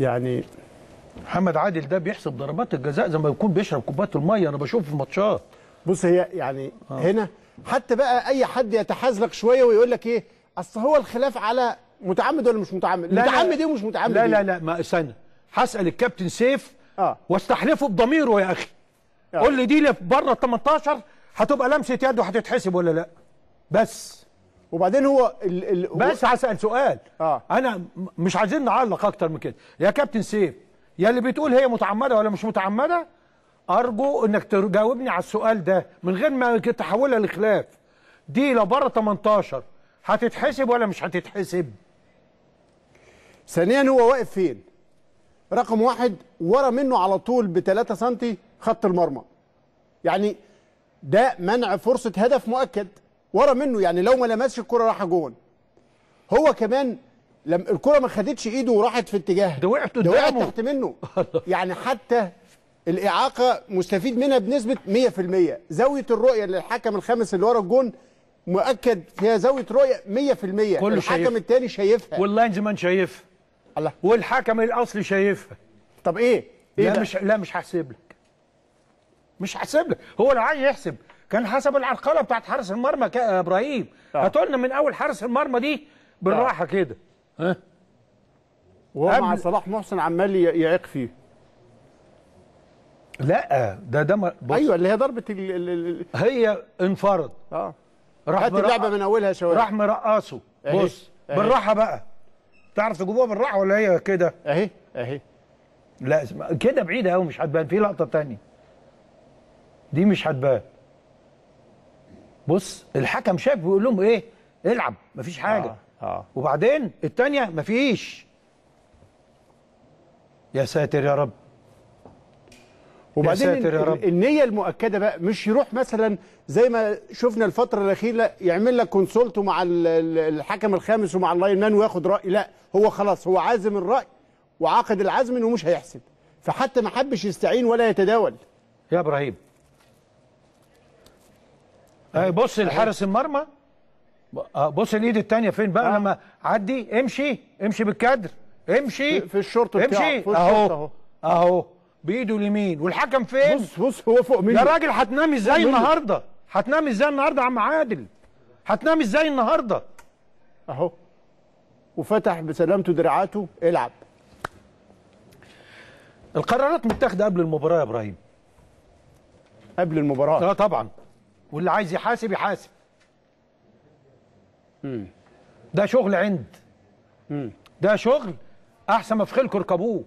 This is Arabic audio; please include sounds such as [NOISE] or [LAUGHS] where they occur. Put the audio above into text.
يعني محمد عادل ده بيحسب ضربات الجزاء زي ما يكون بيشرب كوبايه الميه انا بشوفه في ماتشات بص هي يعني آه. هنا حتى بقى اي حد يتحزلق شويه ويقول لك ايه اصل هو الخلاف على متعمد ولا مش متعمد لا متعمد ايه ومش متعمد لا إيه؟ لا لا ما استنى هسال الكابتن سيف آه. واستحلفه بضميره يا اخي آه. قول لي دي بره ال 18 هتبقى لمسه يد وهتتحسب ولا لا بس وبعدين هو الـ الـ بس هسال سؤال آه. انا مش عايزين نعلق اكتر من كده يا كابتن سيف يا اللي بتقول هي متعمده ولا مش متعمده ارجو انك تجاوبني على السؤال ده من غير ما تحولها لخلاف دي لو بره 18 هتتحسب ولا مش هتتحسب ثانيا هو واقف فين رقم واحد ورا منه على طول ب 3 سم خط المرمى يعني ده منع فرصه هدف مؤكد ورا منه يعني لو ما لمسش الكره راح جون هو كمان لم الكره ما خدتش ايده وراحت في اتجاه ده وقعت قدامه ده وقعت تحت منه [LAUGHS] يعني حتى الاعاقه مستفيد منها بنسبه 100% زاويه الرؤيه للحكم الخامس اللي ورا الجون مؤكد فيها زاويه رؤيه 100% الحكم الثاني التاني شايفها واللاينزمان شايفها الله والحكم الاصلي شايفها طب ايه؟ إيه لا ده؟ مش لا مش هحسب لك مش هحسب لك هو لو عايز يحسب كان حسب العرقله بتاعت حارس المرمى يا آه، ابراهيم آه. هتقولنا من اول حارس المرمى دي بالراحه آه. كده ها وهو مع صلاح محسن عمال يعيق فيه لا ده ده بص ايوه اللي هي ضربه ال ال هي انفرد اه راح اللعبه من اولها شويه راح مرقصه أهي. بص أهي. بالراحه بقى تعرف تجيبوها بالراحه ولا هي كده اهي اهي لا كده بعيده قوي مش هتبان في لقطه ثانيه دي مش هتبان بص الحكم شاف بيقول لهم ايه العب مفيش آه، حاجه آه. آه. وبعدين الثانيه مفيش يا ساتر يا رب وبعدين يا رب. النيه المؤكده بقى مش يروح مثلا زي ما شفنا الفتره الاخيره يعمل لك كونسولت مع الحكم الخامس ومع اللاين مان وياخد راي لا هو خلاص هو عازم الراي وعاقد العزم انه مش هيحسب فحتى ما حبش يستعين ولا يتداول يا ابراهيم بص لحارس المرمى آه، بص الايد الثانيه فين بقى آه. لما عدي امشي امشي بالكدر امشي في الشورت امشي بتاعه الشورت اهو, أهو. بايده اليمين والحكم فين بص بص هو فوق منه يا راجل هتنام ازاي النهارده هتنام ازاي النهارده يا عم عادل هتنام ازاي النهارده اهو وفتح بسلامته دراعاته العب القرارات متاخده قبل المباراه يا ابراهيم قبل المباراه اه طبعا واللي عايز يحاسب يحاسب مم. ده شغل عند مم. ده شغل احسن ما في خيلكم اركبوه